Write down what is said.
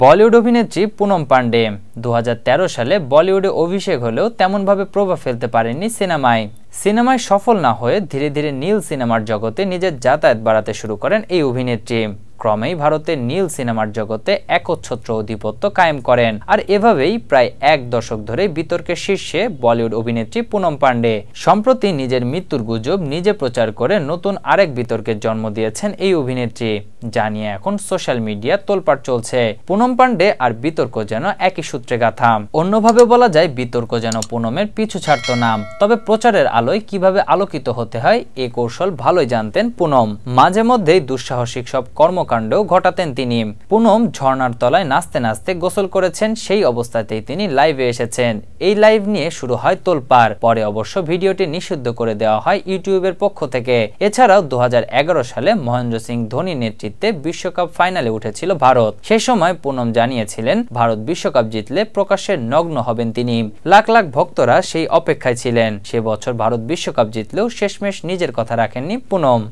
বলিউড অভিনেত্রী পুনম পান্ডে দু সালে বলিউডে অভিষেক হলেও তেমনভাবে প্রভাব ফেলতে পারেননি সিনেমায় সিনেমায় সফল না হয়ে ধীরে ধীরে নীল সিনেমার জগতে নিজের যাতায়াত বাড়াতে শুরু করেন এই অভিনেত্রী ক্রমেই ভারতের নীল সিনেমার জগতে একচ্ছত্র আধিপত্য কায়েম করেন আর এভাবেই প্রায় এক দশক ধরে বিতর্কের শীর্ষে বলিউড অভিনেত্রী পুনম পান্ডে সম্প্রতি নিজের মৃত্যুর গুজব নিজে প্রচার করে নতুন আরেক বিতর্কের জন্ম দিয়েছেন এই অভিনেত্রী যা নিয়ে এখন সোশ্যাল মিডিয়া চলছে পুনম আর বিতর্ক যেন একই সূত্রে গাথা অন্যভাবে বলা যায় বিতর্ক যেন পুনমের পিছু ছাড়ত নাম তবে প্রচারের আলোয় কিভাবে আলোকিত হতে হয় এ কৌশল ভালোই জানতেন পুনম মাঝে মধ্যেই দুঃসাহসিক সব কর্মকাণ্ড কর্মকাণ্ড ঘটাতেন তিনি পুনম ঝর্ণার তলায় নাচতে নাচতে গোসল করেছেন সেই অবস্থাতেই তিনি লাইভে এসেছেন এই লাইভ নিয়ে শুরু হয় তোলপার পরে অবশ্য ভিডিওটি নিষিদ্ধ করে দেওয়া হয় ইউটিউবের পক্ষ থেকে এছাড়াও দু সালে মহেন্দ্র সিং ধোনি নেতৃত্বে বিশ্বকাপ ফাইনালে উঠেছিল ভারত সে সময় পুনম জানিয়েছিলেন ভারত বিশ্বকাপ জিতলে প্রকাশ্যে নগ্ন হবেন তিনি লাখ লাখ ভক্তরা সেই অপেক্ষায় ছিলেন সে বছর ভারত বিশ্বকাপ জিতলেও শেষমেশ নিজের কথা রাখেননি পুনম